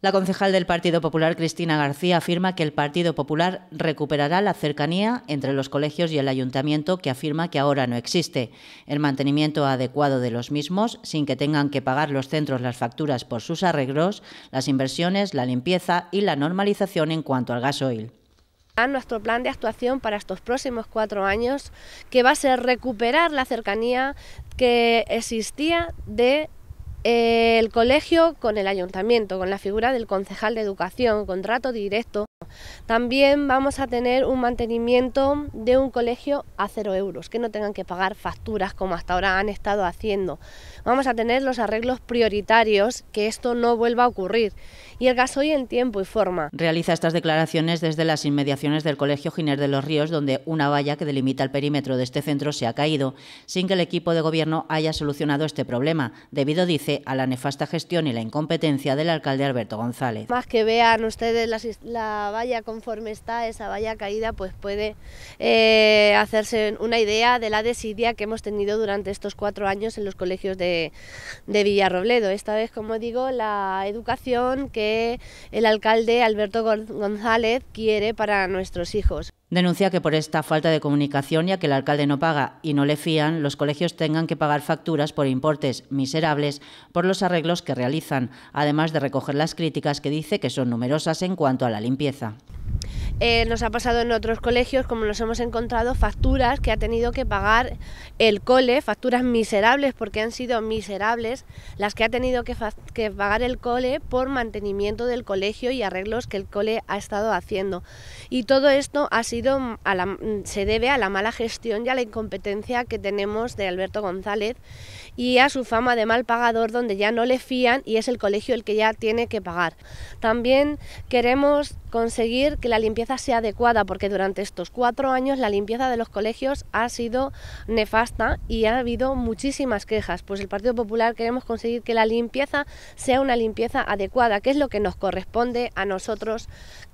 La concejal del Partido Popular, Cristina García, afirma que el Partido Popular recuperará la cercanía entre los colegios y el ayuntamiento, que afirma que ahora no existe. El mantenimiento adecuado de los mismos, sin que tengan que pagar los centros las facturas por sus arreglos, las inversiones, la limpieza y la normalización en cuanto al gasoil nuestro plan de actuación para estos próximos cuatro años, que va a ser recuperar la cercanía que existía de el colegio con el ayuntamiento, con la figura del concejal de educación, contrato directo también vamos a tener un mantenimiento de un colegio a cero euros, que no tengan que pagar facturas como hasta ahora han estado haciendo. Vamos a tener los arreglos prioritarios, que esto no vuelva a ocurrir. Y el hoy en tiempo y forma. Realiza estas declaraciones desde las inmediaciones del Colegio Giner de los Ríos, donde una valla que delimita el perímetro de este centro se ha caído, sin que el equipo de gobierno haya solucionado este problema, debido, dice, a la nefasta gestión y la incompetencia del alcalde Alberto González. Más que vean ustedes la, la conforme está, esa valla caída, pues puede eh, hacerse una idea de la desidia que hemos tenido durante estos cuatro años en los colegios de, de Villarrobledo. Esta vez, como digo, la educación que el alcalde Alberto González quiere para nuestros hijos. Denuncia que por esta falta de comunicación y a que el alcalde no paga y no le fían, los colegios tengan que pagar facturas por importes miserables por los arreglos que realizan, además de recoger las críticas que dice que son numerosas en cuanto a la limpieza. Eh, nos ha pasado en otros colegios, como nos hemos encontrado, facturas que ha tenido que pagar el cole, facturas miserables, porque han sido miserables las que ha tenido que, pagar el cole por mantenimiento del colegio y arreglos que el cole ha estado haciendo. Y todo esto ha sido se debe a la mala gestión y a la incompetencia que tenemos de Alberto González y a su fama de mal pagador, donde ya no le fían y es el colegio el que ya tiene que pagar. También queremos conseguir que la limpieza sea adecuada, porque durante estos cuatro años la limpieza de los colegios ha sido nefasta y ha habido muchísimas quejas. Pues el Partido Popular queremos conseguir que la limpieza sea una limpieza adecuada, que es lo que nos corresponde a nosotros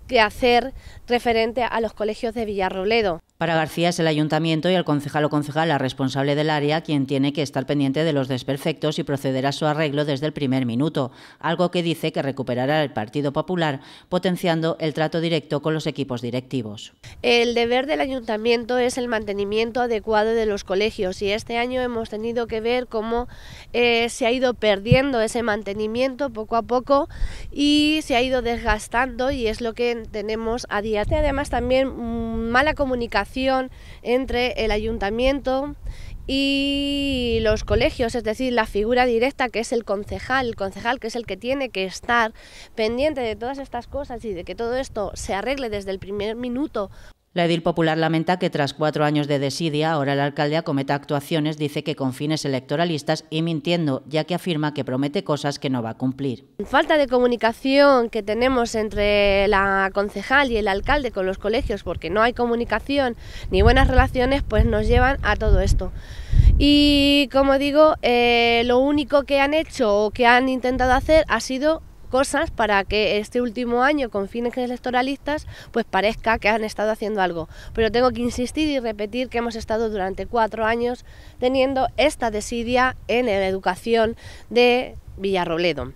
que hacer referente a los colegios de Villarroledo. Para García es el ayuntamiento y el concejal o concejal la responsable del área quien tiene que estar pendiente de los desperfectos y proceder a su arreglo desde el primer minuto, algo que dice que recuperará el Partido Popular potenciando el trato directo con los equipos directivos. El deber del ayuntamiento es el mantenimiento adecuado de los colegios y este año hemos tenido que ver cómo eh, se ha ido perdiendo ese mantenimiento poco a poco y se ha ido desgastando y es lo que tenemos a día. Además también mm, mala comunicación entre el ayuntamiento y los colegios, es decir, la figura directa que es el concejal, el concejal que es el que tiene que estar pendiente de todas estas cosas y de que todo esto se arregle desde el primer minuto, la edil popular lamenta que tras cuatro años de desidia, ahora el alcalde cometa actuaciones, dice que con fines electoralistas y mintiendo, ya que afirma que promete cosas que no va a cumplir. Falta de comunicación que tenemos entre la concejal y el alcalde con los colegios, porque no hay comunicación ni buenas relaciones, pues nos llevan a todo esto. Y como digo, eh, lo único que han hecho o que han intentado hacer ha sido cosas para que este último año con fines electoralistas pues parezca que han estado haciendo algo. Pero tengo que insistir y repetir que hemos estado durante cuatro años teniendo esta desidia en la educación de Villarrobledo.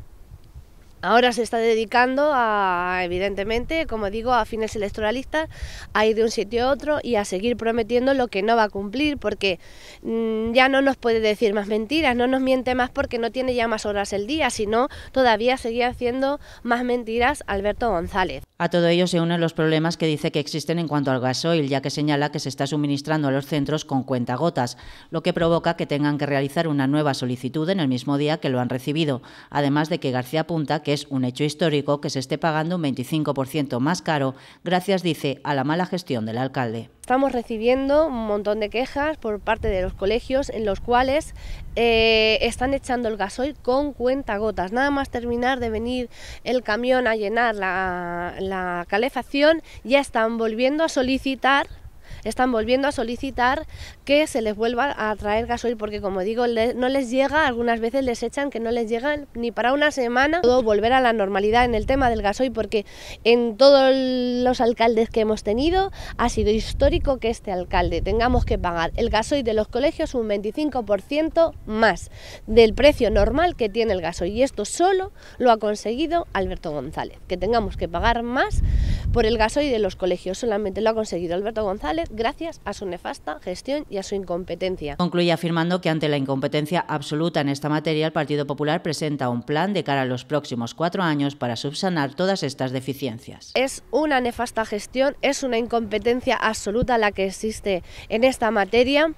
Ahora se está dedicando, a, evidentemente, como digo, a fines electoralistas, a ir de un sitio a otro y a seguir prometiendo lo que no va a cumplir, porque mm, ya no nos puede decir más mentiras, no nos miente más porque no tiene ya más horas el día, sino todavía seguía haciendo más mentiras Alberto González. A todo ello se unen los problemas que dice que existen en cuanto al gasoil, ya que señala que se está suministrando a los centros con cuentagotas, lo que provoca que tengan que realizar una nueva solicitud en el mismo día que lo han recibido, además de que García apunta que que es un hecho histórico que se esté pagando un 25% más caro, gracias, dice, a la mala gestión del alcalde. Estamos recibiendo un montón de quejas por parte de los colegios en los cuales eh, están echando el gasoil con cuentagotas. Nada más terminar de venir el camión a llenar la calefacción, ya están volviendo a solicitar están volviendo a solicitar que se les vuelva a traer gasoil porque como digo no les llega, algunas veces les echan que no les llegan ni para una semana. Todo volver a la normalidad en el tema del gasoil porque en todos los alcaldes que hemos tenido ha sido histórico que este alcalde tengamos que pagar el gasoil de los colegios un 25% más del precio normal que tiene el gasoil y esto solo lo ha conseguido Alberto González, que tengamos que pagar más por el gasoil de los colegios. Solamente lo ha conseguido Alberto González gracias a su nefasta gestión y a su incompetencia. Concluye afirmando que ante la incompetencia absoluta en esta materia, el Partido Popular presenta un plan de cara a los próximos cuatro años para subsanar todas estas deficiencias. Es una nefasta gestión, es una incompetencia absoluta la que existe en esta materia.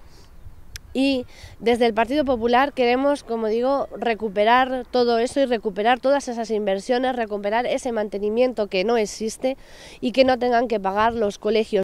Y desde el Partido Popular queremos, como digo, recuperar todo eso y recuperar todas esas inversiones, recuperar ese mantenimiento que no existe y que no tengan que pagar los colegios.